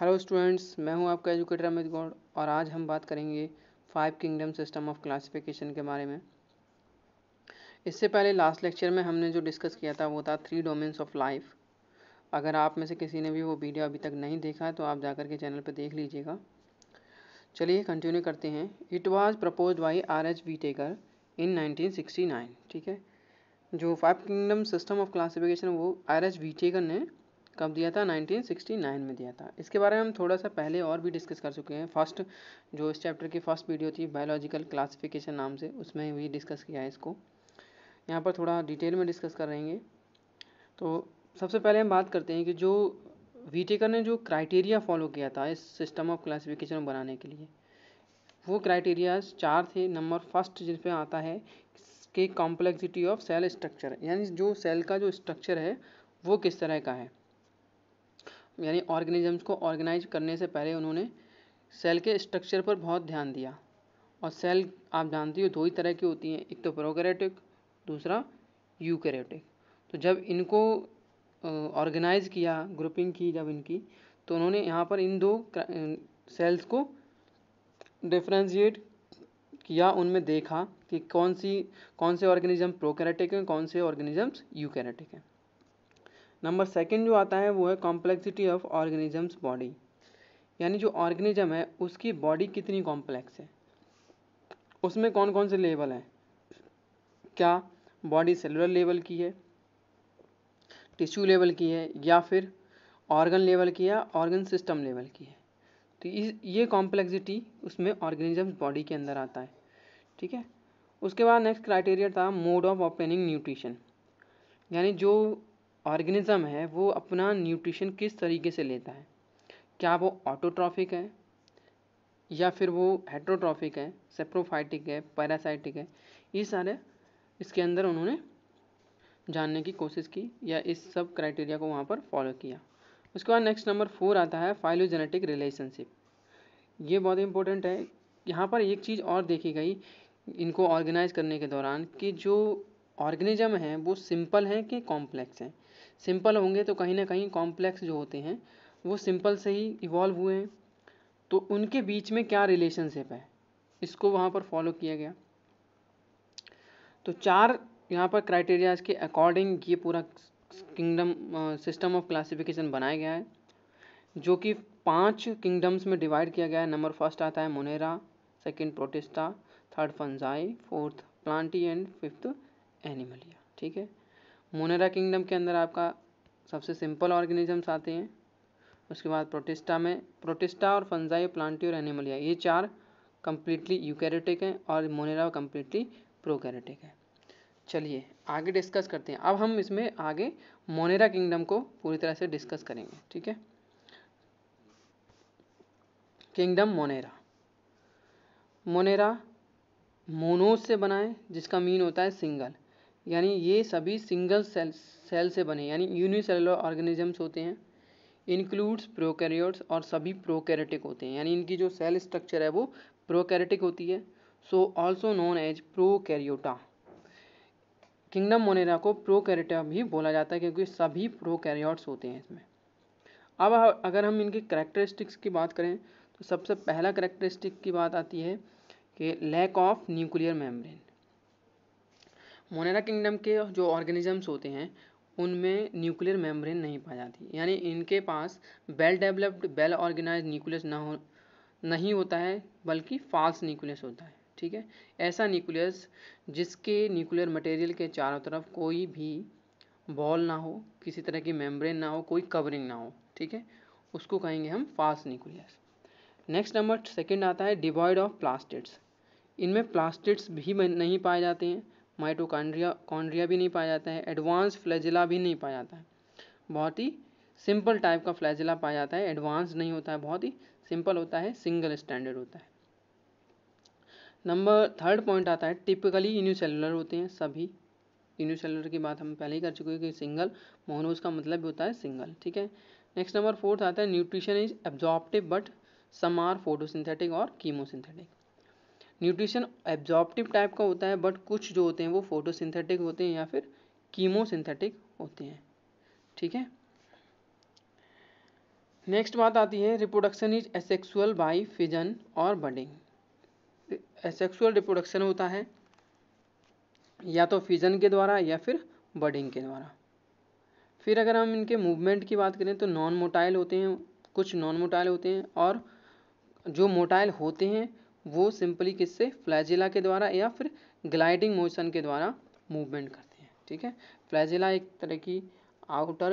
hello students मैं हूं आपका एजुकेटर अमित गौड़ और आज हम बात करेंगे five kingdom system of classification के बारे में इससे पहले लास्ट लेक्चर में हमने जो डिस्कस किया था वो था थ्री डोमेन्स ऑफ लाइफ अगर आप में से किसी ने भी वो वीडियो अभी तक नहीं देखा है तो आप जाकर के चैनल पर देख लीजिएगा चलिए कंटिन्यू करते हैं it was propose by R H Whittaker in 1969 ठीक है जो five kingdom system of classification वो आर एच वी टेकर ने कब दिया था 1969 में दिया था इसके बारे में हम थोड़ा सा पहले और भी डिस्कस कर चुके हैं फर्स्ट जो इस चैप्टर की फर्स्ट वीडियो थी बायोलॉजिकल क्लासिफिकेशन नाम से उसमें भी डिस्कस किया है इसको यहाँ पर थोड़ा डिटेल में डिस्कस कर रहेंगे तो सबसे पहले हम बात करते हैं कि जो वीटेकर ने जो क्राइटेरिया फॉलो किया था इस सिस्टम ऑफ क्लासिफिकेशन बनाने के लिए वो क्राइटेरियाज चार थे नंबर फर्स्ट जिस पे आता है कि कॉम्प्लेक्सिटी ऑफ सेल स्ट्रक्चर यानी जो सेल का जो स्ट्रक्चर है वो किस तरह का है यानी ऑर्गेनिज़म्स को ऑर्गेनाइज करने से पहले उन्होंने सेल के स्ट्रक्चर पर बहुत ध्यान दिया और सेल आप जानती हो दो ही तरह की होती हैं एक तो प्रोकैरियोटिक दूसरा यूकैरियोटिक तो जब इनको ऑर्गेनाइज किया ग्रुपिंग की जब इनकी तो उन्होंने यहाँ पर इन दो सेल्स को डिफ्रेंशिएट किया उनमें देखा कि कौन सी कौन से ऑर्गेनिज्म प्रोकैरियोटिक हैं कौन से ऑर्गेनिजम्स यूकैरियोटिक हैं नंबर सेकेंड जो आता है वो है कॉम्प्लेक्सिटी ऑफ ऑर्गेनिजम्स बॉडी यानी जो ऑर्गेनिज्म है उसकी बॉडी कितनी कॉम्प्लेक्स है उसमें कौन कौन से लेवल हैं क्या बॉडी सेलुलर लेवल की है टिश्यू लेवल की है या फिर ऑर्गन लेवल की है ऑर्गन सिस्टम लेवल की है तो इस ये कॉम्प्लेक्सिटी उसमें ऑर्गेनिजम्स बॉडी के अंदर आता है ठीक है उसके बाद नेक्स्ट क्राइटेरिया था मोड ऑफ ओपनिंग न्यूट्रिशन यानी जो ऑर्गेनिज़म है वो अपना न्यूट्रिशन किस तरीके से लेता है क्या वो ऑटोट्रॉफिक है या फिर वो हेट्रोट्रॉफिक है सेप्रोफाइटिक है पैरासाइटिक है ये सारे इसके अंदर उन्होंने जानने की कोशिश की या इस सब क्राइटेरिया को वहाँ पर फॉलो किया उसके बाद नेक्स्ट नंबर फोर आता है फाइलोजेनेटिक रिलेशनशिप ये बहुत इंपॉर्टेंट है यहाँ पर एक चीज़ और देखी गई इनको ऑर्गेनाइज करने के दौरान कि जो ऑर्गेनिज्म हैं वो सिंपल हैं कि कॉम्प्लेक्स हैं सिंपल होंगे तो कहीं ना कहीं कॉम्प्लेक्स जो होते हैं वो सिंपल से ही इवॉल्व हुए हैं तो उनके बीच में क्या रिलेशनशिप है इसको वहाँ पर फॉलो किया गया तो चार यहाँ पर क्राइटेरियाज के अकॉर्डिंग ये पूरा किंगडम सिस्टम ऑफ क्लासिफिकेशन बनाया गया है जो कि पांच किंगडम्स में डिवाइड किया गया है नंबर फर्स्ट आता है Monera second Protista third Fungi fourth Plantae and fifth Animalia ठीक है मोनेरा किंगडम के अंदर आपका सबसे सिंपल ऑर्गेनिजम्स आते हैं उसके बाद प्रोटिस्टा में प्रोटिस्टा और फंजाई प्लांटी और एनिमलिया ये चार कंप्लीटली यूकैरियोटिक हैं और मोनेरा कम्प्लीटली प्रोकैरियोटिक है चलिए आगे डिस्कस करते हैं अब हम इसमें आगे मोनेरा किंगडम को पूरी तरह से डिस्कस करेंगे ठीक है किंगडम मोनेरा मोनेरा मोनोज से बनाए जिसका मीन होता है सिंगल यानी ये सभी सिंगल सेल सेल से बने यानी यूनिसेलुलर ऑर्गेनिजम्स होते हैं इंक्लूड्स प्रोकैरियोट्स और सभी प्रोकैरेटिक होते हैं यानी इनकी जो सेल स्ट्रक्चर है वो प्रोकैरेटिक होती है so also known as Prokaryota kingdom Monera को कैरेटा भी बोला जाता है क्योंकि सभी प्रोकैरियोट्स होते हैं इसमें अब अगर हम इनकी करेक्टरिस्टिक्स की बात करें तो सबसे पहला करेक्टरिस्टिक की बात आती है कि lack of nuclear membrane Monera kingdom के जो ऑर्गेनिज़म्स होते हैं उनमें न्यूक्लियर मेम्ब्रेन नहीं पाई जाती यानी इनके पास well developed well organise nucleus ना हो नहीं होता है बल्कि फॉल्स न्यूक्लियस होता है ठीक है ऐसा न्यूक्लियस जिसके न्यूक्लियर मटेरियल के चारों तरफ कोई भी बॉल ना हो किसी तरह की मेम्ब्रेन ना हो कोई कवरिंग ना हो ठीक है उसको कहेंगे हम false nucleus next number second आता है डिवॉइड ऑफ प्लास्टिड्स इनमें प्लास्टिड्स भी नहीं पाए जाते हैं माइटोकॉन्ड्रिया कॉन्ड्रिया भी नहीं पाया जाता है एडवांस फ्लैजिला भी नहीं पाया जाता है बहुत ही सिंपल टाइप का फ्लैजिला पाया जाता है एडवांस नहीं होता है बहुत ही सिंपल होता है सिंगल स्टैंडर्ड होता है नंबर थर्ड पॉइंट आता है टिपिकली इन्यूसेलुलर होते हैं सभी इन्यूसेलुलर की बात हम पहले ही कर चुके हैं कि सिंगल मोनोज का मतलब भी होता है सिंगल ठीक है नेक्स्ट नंबर फोर्थ आता है nutrition is absorptive but some are photosynthetic और कीमोसिंथेटिक न्यूट्रिशन एब्जॉर्प्टिव टाइप का होता है बट कुछ जो होते हैं वो फोटोसिंथेटिक होते हैं या फिर कीमोसिंथेटिक होते हैं ठीक है नेक्स्ट बात आती है reproduction is asexual by fission और बडिंग एसेक्सुअल रिप्रोडक्शन होता है या तो फिजन के द्वारा या फिर बडिंग के द्वारा फिर अगर हम इनके मूवमेंट की बात करें तो नॉन मोटाइल होते हैं कुछ नॉन मोटाइल होते हैं और जो मोटाइल होते हैं वो सिंपली किससे फ्लैजिला के द्वारा या फिर ग्लाइडिंग मोशन के द्वारा मूवमेंट करते हैं ठीक है फ्लैजिला एक तरह की आउटर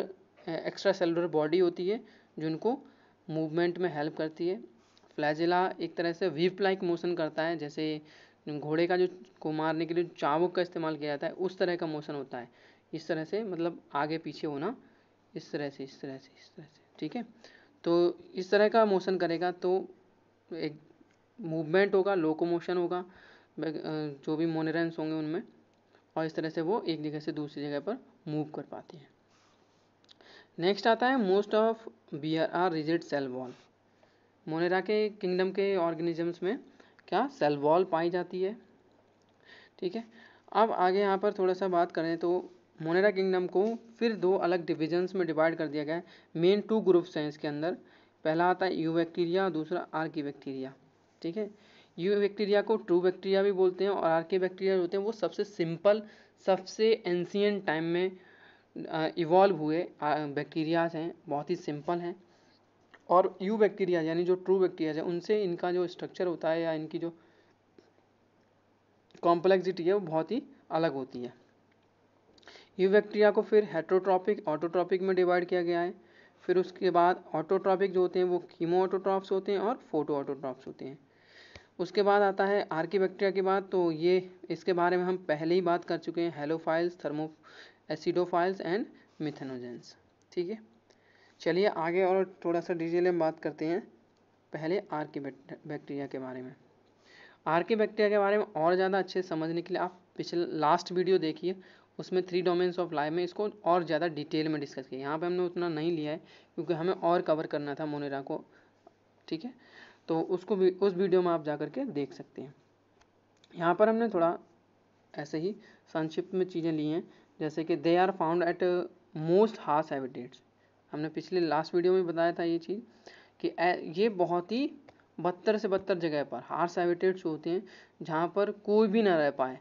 एक्स्ट्रा सेलुलर बॉडी होती है जिनको मूवमेंट में हेल्प करती है फ्लैजिला एक तरह से व्हीप लाइक मोशन करता है जैसे घोड़े का जो को मारने के लिए चावुक का इस्तेमाल किया जाता है उस तरह का मोशन होता है इस तरह से मतलब आगे पीछे होना इस तरह से इस तरह से इस तरह से ठीक है तो इस तरह का मोशन करेगा तो एक मूवमेंट होगा लोकोमोशन होगा जो भी मोनरेंस होंगे उनमें और इस तरह से वो एक जगह से दूसरी जगह पर मूव कर पाती है नेक्स्ट आता है मोस्ट ऑफ बी are are rigid cell wall Monera के किंगडम के ऑर्गेनिजम्स में क्या सेल वॉल पाई जाती है ठीक है अब आगे यहाँ पर थोड़ा सा बात करें तो मोनेरा किंगडम को फिर दो अलग डिविजन्स में डिवाइड कर दिया गया है मेन टू ग्रुप्स हैं इसके अंदर पहला आता है यू बैक्टीरिया दूसरा आर की बैक्टीरिया ठीक है यू बैक्टीरिया को ट्रू बैक्टीरिया भी बोलते हैं और आर के बैक्टीरिया होते हैं वो सबसे सिंपल सबसे एंशियन टाइम में इवॉल्व हुए बैक्टीरियाज हैं बहुत ही सिंपल हैं और यू बैक्टीरिया यानी जो ट्रू बैक्टीरियाज है उनसे इनका जो स्ट्रक्चर होता है या इनकी जो कॉम्प्लेक्सिटी है वो बहुत ही अलग होती है यू बैक्टीरिया को फिर हेट्रोट्रॉपिक ऑटोट्रॉपिक में डिवाइड किया गया है फिर उसके बाद ऑटोट्रॉपिक जो होते हैं वो कीमो ऑटोट्रॉप्स होते हैं और फोटो ऑटोट्रॉप्स होते हैं उसके बाद आता है आर्कीबैक्टीरिया की बात तो ये इसके बारे में हम पहले ही बात कर चुके हैं halophiles thermoacidophiles and methanogens ठीक है चलिए आगे और थोड़ा सा डिटेल में बात करते हैं पहले आर्की बैक्टीरिया के बारे में आर्की बैक्टीरिया के बारे में और ज़्यादा अच्छे समझने के लिए आप पिछले लास्ट वीडियो देखिए उसमें थ्री डोमेन्स ऑफ लाइफ में इसको और ज़्यादा डिटेल में डिस्कस किया यहाँ पर हमने उतना नहीं लिया है क्योंकि हमें और कवर करना था मोनेरा को ठीक है तो उसको भी उस वीडियो में आप जा कर के देख सकते हैं यहाँ पर हमने थोड़ा ऐसे ही संक्षिप्त में चीज़ें ली हैं जैसे कि they are found at most harsh habitats हमने पिछले लास्ट वीडियो में बताया था ये चीज़ कि ये बहुत ही बदतर से बदतर जगह पर हार्स हैबिटेट्स होते हैं जहाँ पर कोई भी ना रह पाए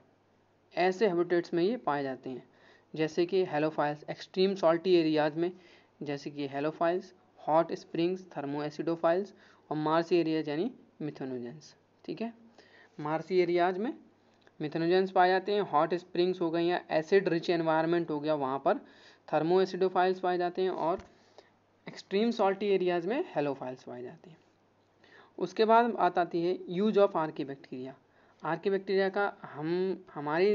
ऐसे हैबिटेट्स में ये पाए जाते हैं जैसे कि हेलोफाइल्स एक्सट्रीम सॉल्टी एरियाज में जैसे कि halophiles hot springs thermoacidophiles और मार्सी एरियाज यानी मिथेनोजेंस ठीक है मार्सी एरियाज में मिथेनोजेंस पाए जाते हैं हॉट स्प्रिंग्स हो गई या एसिड रिच एनवायरनमेंट हो गया वहाँ पर थर्मो एसिडोफाइल्स पाए जाते हैं और एक्सट्रीम सॉल्टी एरियाज में हेलोफाइल्स पाए जाते हैं उसके बाद बात आती है use of archaebacteria archaebacteria का हम हमारी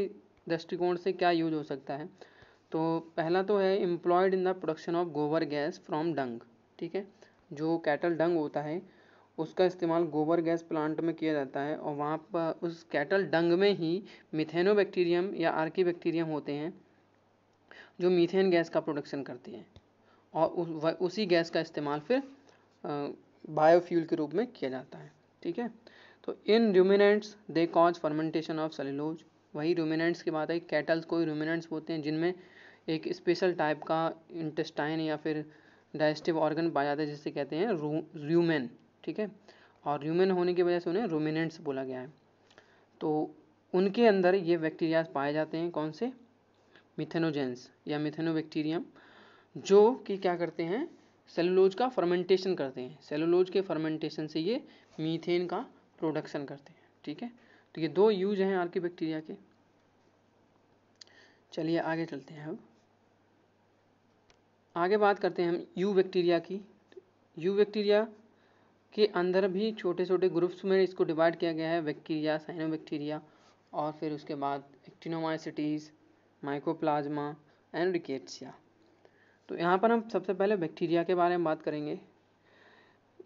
दृष्टिकोण से क्या यूज हो सकता है तो पहला तो है employed in the production of gobar gas from dung ठीक है जो कैटल डंग होता है उसका इस्तेमाल गोबर गैस प्लांट में किया जाता है और वहाँ पर उस कैटल डंग में ही मिथेनो बैक्टीरियम या आर्की बैक्टीरियम होते हैं जो मीथेन गैस का प्रोडक्शन करती हैं और उस उसी गैस का इस्तेमाल फिर बायोफ्यूल के रूप में किया जाता है ठीक है तो in ruminants they cause fermentation of cellulose वही रूमिनेंट्स की बात है कैटल्स कोई रूमिनेंट्स होते हैं जिनमें एक स्पेशल टाइप का इंटेस्टाइन या फिर डाइजेस्टिव ऑर्गन पाया जाता है जिसे कहते हैं रू रूमेन ठीक है और ह्यूमन होने की वजह से उन्हें रोमिनेंट्स बोला गया है तो उनके अंदर ये बैक्टीरियाज पाए जाते हैं कौन से मिथेनोजेंस या मिथेनो जो कि क्या करते हैं सेलुलोज का फर्मेंटेशन करते हैं सेलुलोज के फर्मेंटेशन से ये मीथेन का प्रोडक्शन करते हैं ठीक है तो ये दो यूज हैं आर्की बैक्टीरिया के चलिए आगे चलते हैं अब आगे बात करते हैं हम यू बैक्टीरिया की यू बैक्टीरिया इसके अंदर भी छोटे छोटे ग्रुप्स में इसको डिवाइड किया गया है बैक्टीरिया साइनोबैक्टीरिया और फिर उसके बाद एक्टिनोमाइसिटीज़ माइकोप्लाज्मा एंड रिकेट्सिया तो यहाँ पर हम सबसे पहले बैक्टीरिया के बारे में बात करेंगे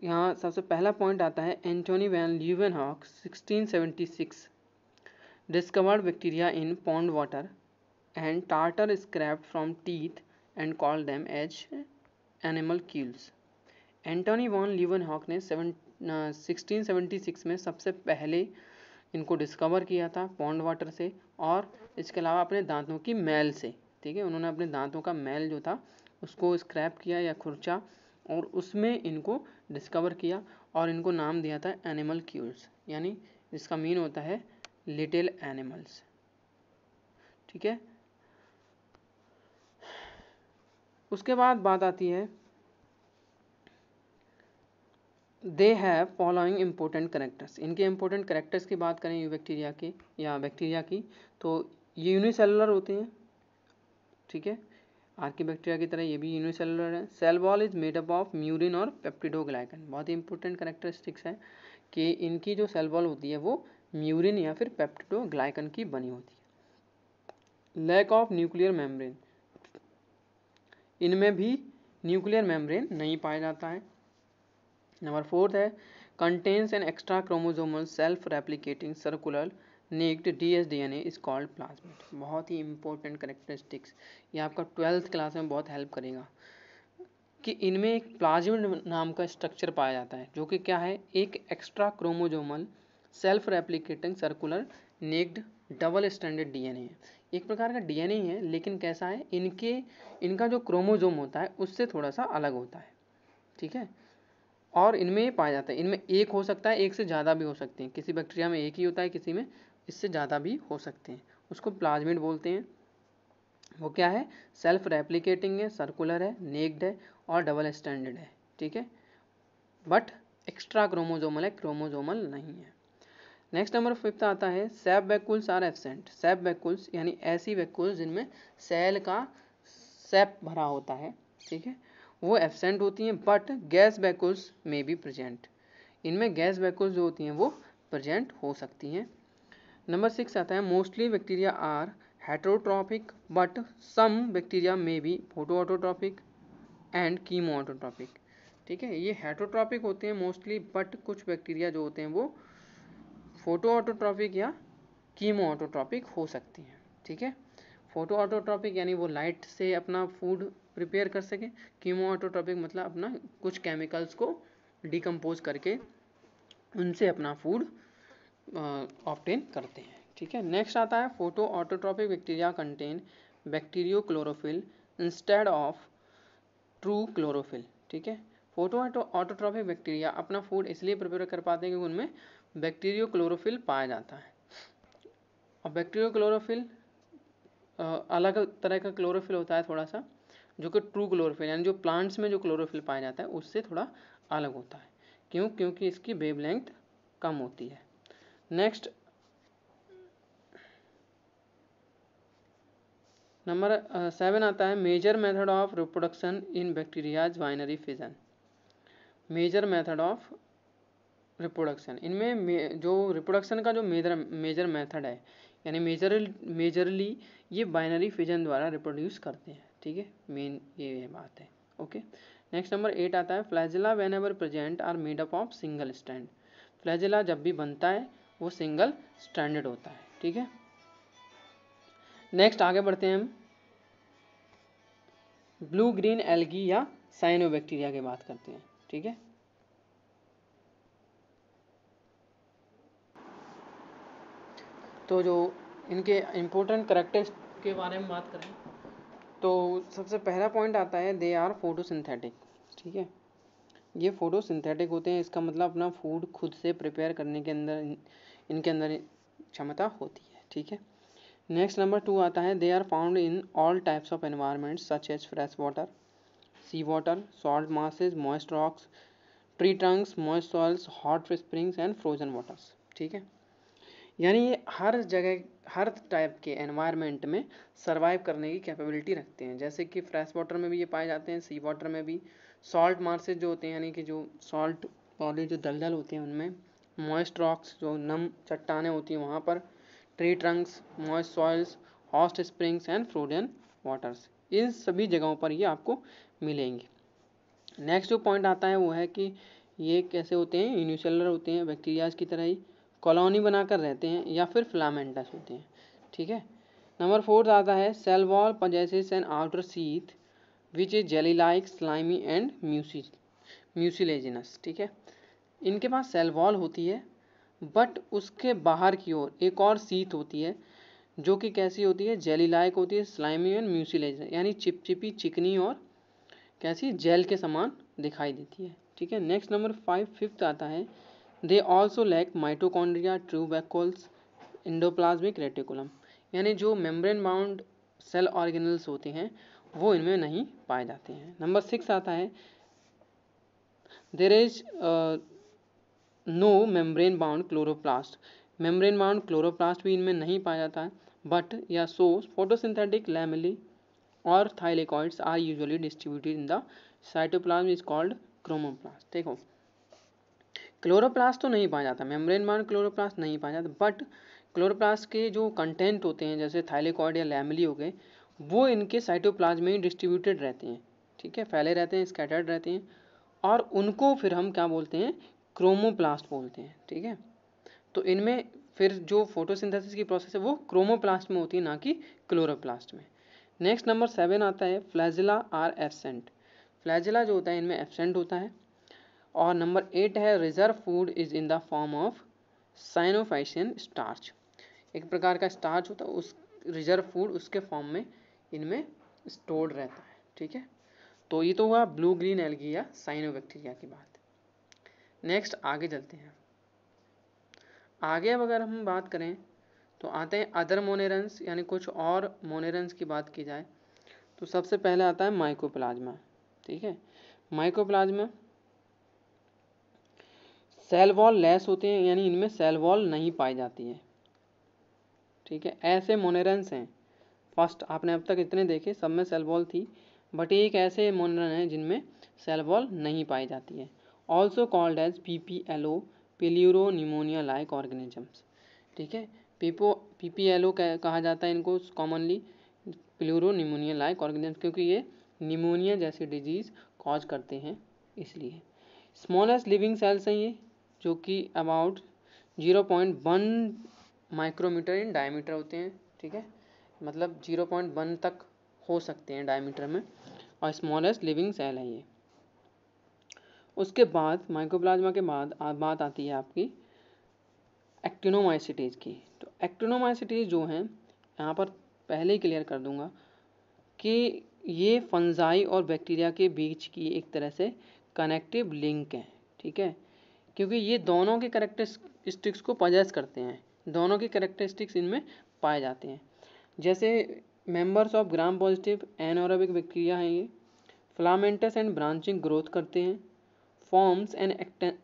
यहाँ सबसे पहला पॉइंट आता है Antonie van Leeuwenhoek sixteen seventy six discovered bacteria in pond water and tartar scrap from teeth and call them as animalcules Antonie van Leeuwenhoek ने सिक्सटीन सेवेंटी सिक्स में सबसे पहले इनको discover किया था pond water से और इसके अलावा अपने दांतों की मैल से ठीक है उन्होंने अपने दांतों का मैल जो था उसको स्क्रैप किया या खुर्चा और उसमें इनको डिस्कवर किया और इनको नाम दिया था एनिमल क्यूल्स यानी जिसका मीन होता है लिटिल एनिमल्स ठीक है उसके बाद बात आती है they have following important characters इनके इम्पोर्टेंट करेक्टर्स की बात करें यू बैक्टीरिया की या बैक्टीरिया की तो ये यूनिसेलुलर होते हैं ठीक है आर्की बैक्टीरिया की तरह ये भी यूनिसेलुलर है cell wall is made up of murein और पेप्टिडोग्लाइकन बहुत ही इंपॉर्टेंट करेक्टरिस्टिक्स है कि इनकी जो सेल वॉल होती है वो म्यूरिन या फिर पेप्टिडोग्लाइकन की बनी होती है लैक ऑफ न्यूक्लियर मेम्ब्रेन इनमें भी न्यूक्लियर मेम्ब्रेन नहीं पाया जाता है नंबर फोर्थ है contains an extra chromosomal self replicating circular naked D S D N as called plasmid बहुत ही इंपॉर्टेंट करेक्टरिस्टिक्स ये आपका ट्वेल्थ क्लास में बहुत हेल्प करेगा कि इनमें एक प्लाज्मा नाम का स्ट्रक्चर पाया जाता है जो कि क्या है एक extra chromosomal self replicating circular naked double standard N A एक प्रकार का डी एन ए है लेकिन कैसा है इनके इनका जो क्रोमोजोम होता है उससे थोड़ा सा अलग होता है ठीक है और इनमें पाया जाता है इनमें एक हो सकता है एक से ज़्यादा भी हो सकते हैं किसी बैक्टीरिया में एक ही होता है किसी में इससे ज़्यादा भी हो सकते हैं उसको प्लाज्मिड बोलते हैं वो क्या है सेल्फ रेप्लिकेटिंग है सर्कुलर है नेक्ड है और डबल स्टैंडर्ड है ठीक है बट एक्स्ट्रा क्रोमोजोमल है क्रोमोजोमल नहीं है नेक्स्ट नंबर फिफ्थ आता है सेब वैकुल्स आर एबसेंट सेब वैकुल्स यानी ऐसी वैकुल्स जिनमें सेल का सेप भरा होता है ठीक है वो एबसेंट होती हैं बट गैस बैकुल्स में भी प्रजेंट इनमें गैस बैकुल्स जो होती हैं वो प्रजेंट हो सकती हैं नंबर सिक्स आता है mostly bacteria are heterotrophic but some bacteria में भी photoautotrophic and chemoautotrophic ठीक है ये हेट्रोट्रॉपिक होते हैं मोस्टली बट कुछ बैक्टीरिया जो होते हैं वो फोटो ऑटोट्रॉपिक या कीमो ऑटोट्रॉपिक हो सकती हैं ठीक है फोटो ऑटोट्रॉपिक यानी वो लाइट से अपना फूड प्रिपेयर कर सकें कीमोटोटॉपिक मतलब अपना कुछ केमिकल्स को डिकम्पोज करके उनसे अपना फूड ऑप्टेन करते हैं ठीक है नेक्स्ट आता है photoautotrophic bacteria contain bacteriochlorophyll instead of true chlorophyll ठीक है फोटो ऑटोट्रॉपिक बैक्टीरिया अपना फूड इसलिए प्रिपेयर कर पाते हैं क्योंकि उनमें बैक्टीरियो क्लोरोफिल पाया जाता है और बैक्टीरियो क्लोरोफिल अलग तरह का क्लोरोफिल होता है थोड़ा सा जो कि ट्रू क्लोरोफिल यानी जो प्लांट्स में जो क्लोरोफिल पाया जाता है उससे थोड़ा अलग होता है क्यों क्योंकि इसकी वेब लेंथ कम होती है नेक्स्ट नंबर सेवन आता है major method of reproduction in bacterias binary fission major method of reproduction इनमें जो रिप्रोडक्शन का जो मेजर मेजर मेथड है यानी मेजर मेजरली ये बाइनरी फिजन द्वारा रिप्रोड्यूस करते हैं ठीक है मेन ये बात है ओके नेक्स्ट नंबर एट आता है flagella whenever present are made up of single stand flagella जब भी बनता है वो सिंगल स्टैंडर्ड होता है ठीक है नेक्स्ट आगे बढ़ते हैं हम ब्लू ग्रीन एल्गी या साइनो बैक्टीरिया की बात करते हैं ठीक है तो जो इनके इम्पोर्टेंट करेक्टर्स के बारे में बात करें तो सबसे पहला पॉइंट आता है दे आर फोटोसिंथेटिक ठीक है ये फोटोसिंथेटिक होते हैं इसका मतलब अपना फूड खुद से प्रिपेयर करने के अंदर इनके अंदर क्षमता होती है ठीक है नेक्स्ट नंबर टू आता है they are found in all types of environment such as fresh water sea water salt marshes moist rocks tree trunks moist soils hot springs and frozen waters ठीक है यानी ये हर जगह हर टाइप के एनवायरनमेंट में सर्वाइव करने की कैपेबिलिटी रखते हैं जैसे कि फ्रेश वाटर में भी ये पाए जाते हैं सी वाटर में भी सॉल्ट मार्सेज जो होते हैं यानी कि जो सॉल्ट पौधे जो दलदल होते हैं उनमें मॉइस्ट रॉक्स जो नम चट्टाने होती हैं वहाँ पर tree trunks moist soils hot springs and frozen waters इन सभी जगहों पर ये आपको मिलेंगे नेक्स्ट जो पॉइंट आता है वो है कि ये कैसे होते हैं यूनिसेलर होते हैं बैक्टीरियाज की तरह ही कॉलोनी बनाकर रहते हैं या फिर फिलामेंटस होते हैं ठीक है नंबर फोर्थ आता है cell wall possesses an outer sheath which is jelly like slimy and mucy mucilaginous ठीक है इनके पास सेल वॉल होती है बट उसके बाहर की ओर एक और सीत होती है जो कि कैसी होती है जेली लाइक होती है स्लाइमी एंड म्यूसिलेज यानी चिपचिपी चिकनी और कैसी जेल के समान दिखाई देती है ठीक है नेक्स्ट नंबर फाइव फिफ्थ आता है they also lack mitochondria true vacuoles endoplasmic reticulum यानी जो मेम्ब्रेन बाउंड सेल ऑर्गेनल्स होते हैं वो इनमें नहीं पाए जाते हैं नंबर सिक्स आता है there is no membrane bound chloroplast membrane bound chloroplast भी इनमें नहीं पाया जाता है बट या सो फोटोसिंथेटिक लैमिली और thylakoids are usually distributed in the cytoplasm is called chromoplast देखो क्लोरोप्लास्ट तो नहीं पाया जाता मेम्ब्रेन बाउंड क्लोरोप्लास्ट नहीं पाया जाता बट क्लोरोप्लास्ट के जो कंटेंट होते हैं जैसे थाइलेकॉड या लैमली हो गए वो इनके साइटोप्लाज्म में ही डिस्ट्रीब्यूटेड रहते हैं ठीक है फैले रहते हैं स्कैटर्ड रहते हैं और उनको फिर हम क्या बोलते हैं क्रोमोप्लास्ट बोलते हैं ठीक है तो इनमें फिर जो फोटोसिंथेसिस की प्रोसेस है वो क्रोमोप्लास्ट में होती है ना कि क्लोरोप्लास्ट में नेक्स्ट नंबर सेवन आता है फ्लैजिला आर एबसेंट फ्लैजिला जो होता है इनमें एबसेंट होता है और नंबर एट है reserve food is in the form of cyanophycean starch एक प्रकार का स्टार्च होता है उस रिजर्व फूड उसके फॉर्म में इनमें स्टोर्ड रहता है ठीक है तो ये तो हुआ ब्लू ग्रीन एलगी या साइनोबैक्टीरिया की बात नेक्स्ट आगे चलते हैं आगे अब अगर हम बात करें तो आते हैं अदर मोनेरन्स यानी कुछ और मोनेरन्स की बात की जाए तो सबसे पहले आता है माइकोप्लाज्मा ठीक है माइकोप्लाज्मा सेल वॉल लेस होते हैं यानी इनमें सेल वॉल नहीं पाई जाती है ठीक है ऐसे मोनेरन्स हैं फर्स्ट आपने अब तक इतने देखे सब में सेल वॉल थी बट एक ऐसे मोनरन है जिनमें सेल वॉल नहीं पाई जाती है also called as P P L O pleuropneumonia like organisms ठीक है पीपो पी पी एल ओ कहा जाता है इनको commonly pleuropneumonia like organisms क्योंकि ये निमोनिया जैसी डिजीज़ कॉज करते हैं इसलिए स्मॉलेस्ट लिविंग सेल्स हैं ये जो कि about zero point one micrometer in diameter होते हैं ठीक है मतलब जीरो पॉइंट वन तक हो सकते हैं डायमीटर में और स्मॉलेस्ट लिविंग सेल है ये उसके बाद माइक्रोप्लाज्मा के बाद बात आती है आपकी एक्टिनोमाइसिटीज़ की तो एक्टिनोमाइसिटीज़ जो हैं यहाँ पर पहले ही क्लियर कर दूंगा कि ये फंजाई और बैक्टीरिया के बीच की एक तरह से कनेक्टिव लिंक है ठीक है क्योंकि ये दोनों के करेक्टरिस्टिक्स को पजेस करते हैं दोनों के करेक्टरिस्टिक्स इनमें पाए जाते हैं जैसे members of gram positive anaerobic bacteria हैं ये फ्लामेंटस एंड ब्रांचिंग ग्रोथ करते हैं फॉर्म्स एंड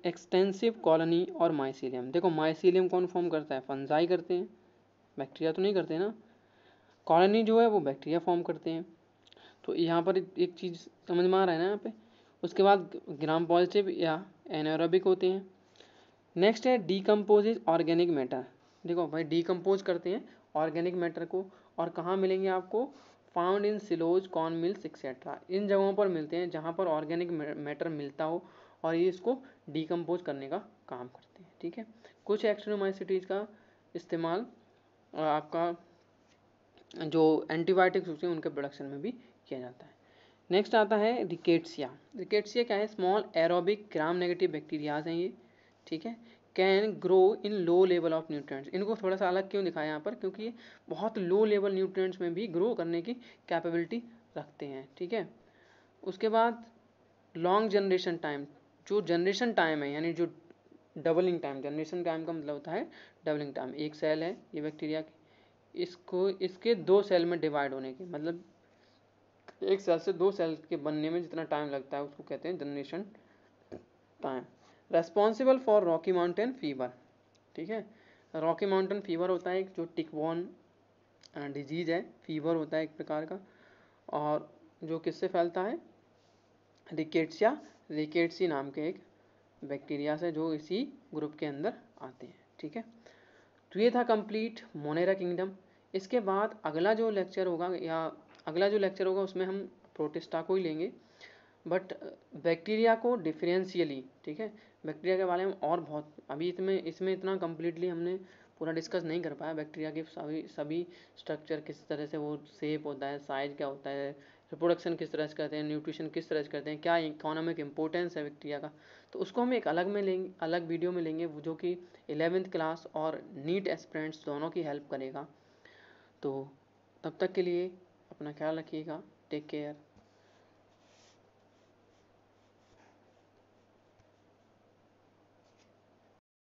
एक्सटेंसिव कॉलोनी और माइसीलियम देखो माइसीलियम कौन फॉर्म करता है फंजाई करते हैं बैक्टीरिया तो नहीं करते ना कॉलोनी जो है वो बैक्टीरिया फॉर्म करते हैं तो यहाँ पर एक चीज़ समझ में आ रहा है ना यहाँ पे उसके बाद ग्राम पॉजिटिव या एनोरबिक होते हैं नेक्स्ट है डीकम्पोजिज ऑर्गेनिक मैटर देखो भाई डीकम्पोज करते हैं ऑर्गेनिक मैटर को और कहाँ मिलेंगे आपको found in silos corn mills etcetera इन जगहों पर मिलते हैं जहाँ पर ऑर्गेनिक मैटर मिलता हो और ये इसको डिकम्पोज करने का काम करते हैं ठीक है कुछ एक्सट्रोमाइसिटीज़ का इस्तेमाल आपका जो एंटीबायोटिक्स होते हैं उनके प्रोडक्शन में भी किया जाता है नेक्स्ट आता है रिकेट्सिया रिकेट्सिया क्या है small aerobic gram negative bacterias हैं ये ठीक है can grow in low level of nutrients इनको थोड़ा सा अलग क्यों दिखाया यहाँ पर क्योंकि ये बहुत लो लेवल न्यूट्रिएंट्स में भी ग्रो करने की कैपेबिलिटी रखते हैं ठीक है उसके बाद लॉन्ग जनरेशन टाइम जो जनरेशन टाइम है यानी जो डबलिंग टाइम जनरेशन टाइम का मतलब होता है डबलिंग टाइम एक सेल है ये बैक्टीरिया इसको इसके दो सेल में डिवाइड होने के मतलब एक सेल से दो सेल के बनने में जितना टाइम लगता है उसको कहते हैं generation time responsible for rocky mountain fever ठीक है रॉकी माउंटेन फीवर होता है जो टिकबॉन डिजीज है फीवर होता है एक प्रकार का और जो किससे फैलता है रिकेट्सिया रिकेट्सी नाम के एक बैक्टीरिया से जो इसी ग्रुप के अंदर आते हैं ठीक है तो ये था कंप्लीट मोनेरा किंगडम इसके बाद अगला जो लेक्चर होगा या अगला जो लेक्चर होगा उसमें हम प्रोटिस्टा को ही लेंगे बट बैक्टीरिया को डिफरेंशियली ठीक है बैक्टीरिया के बारे में और बहुत अभी इसमें इसमें इतना कम्प्लीटली हमने पूरा डिस्कस नहीं कर पाया बैक्टीरिया के सभी सभी स्ट्रक्चर किस तरह से वो सेप होता है साइज क्या होता है रिप्रोडक्शन किस तरह से करते हैं न्यूट्रिशन किस तरह से करते हैं क्या इकोनॉमिक इंपॉर्टेंस है बैक्टीरिया का तो उसको हम एक अलग में लेंगे अलग वीडियो में लेंगे जो कि एलेवेंथ क्लास और नीट एस्परेंट्स दोनों की हेल्प करेगा तो तब तक के लिए अपना ख्याल रखिएगा टेक केयर